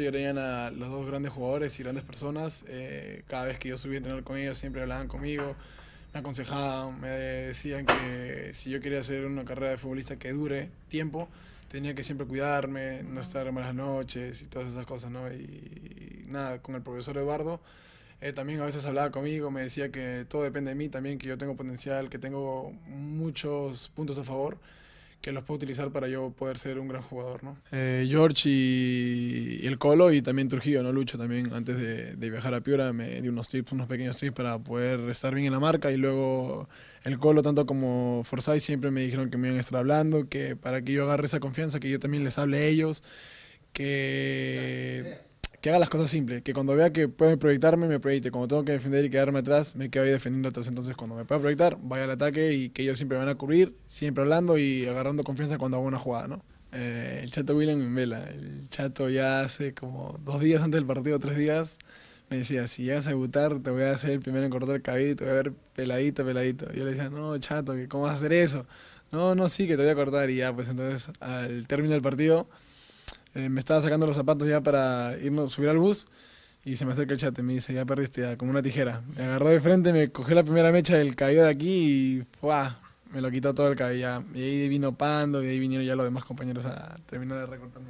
Yo eran a los dos grandes jugadores y grandes personas. Eh, cada vez que yo subía a entrenar con ellos, siempre hablaban conmigo, me aconsejaban, me decían que si yo quería hacer una carrera de futbolista que dure tiempo, tenía que siempre cuidarme, no estar en malas noches y todas esas cosas, ¿no? Y, nada, con el profesor Eduardo. Eh, también a veces hablaba conmigo, me decía que todo depende de mí también, que yo tengo potencial, que tengo muchos puntos a favor que los puedo utilizar para yo poder ser un gran jugador, ¿no? Eh, George y, el Colo y también Trujillo, ¿no? Lucho también, antes de, viajar a Piura me dio unos tips, unos pequeños tips para poder estar bien en la marca y luego el Colo, tanto como Forsyth, siempre me dijeron que me iban a estar hablando, que para que yo agarre esa confianza, que yo también les hable a ellos, que que haga las cosas simples, que cuando vea que puede proyectarme, me proyecte. Cuando tengo que defender y quedarme atrás, me quedo ahí defendiendo atrás. Entonces, cuando me pueda proyectar, vaya al ataque y que ellos siempre me van a cubrir, siempre hablando y agarrando confianza cuando hago una jugada, ¿no? Eh, el chato William me vela. El chato ya hace como dos días antes del partido, tres días, me decía, si llegas a debutar, te voy a hacer el primero en cortar el cabello, te voy a ver peladito, peladito. yo le decía, no, chato, ¿cómo vas a hacer eso? No, no, sí, que te voy a cortar. Y ya, pues entonces, al término del partido eh, me estaba sacando los zapatos ya para irnos, subir al bus y se me acerca el chat y me dice, ya perdiste, como una tijera. Me agarró de frente, me cogió la primera mecha del cabello de aquí y me lo quitó todo el cabello. Y ahí vino Pando y ahí vinieron ya los demás compañeros a terminar de recortar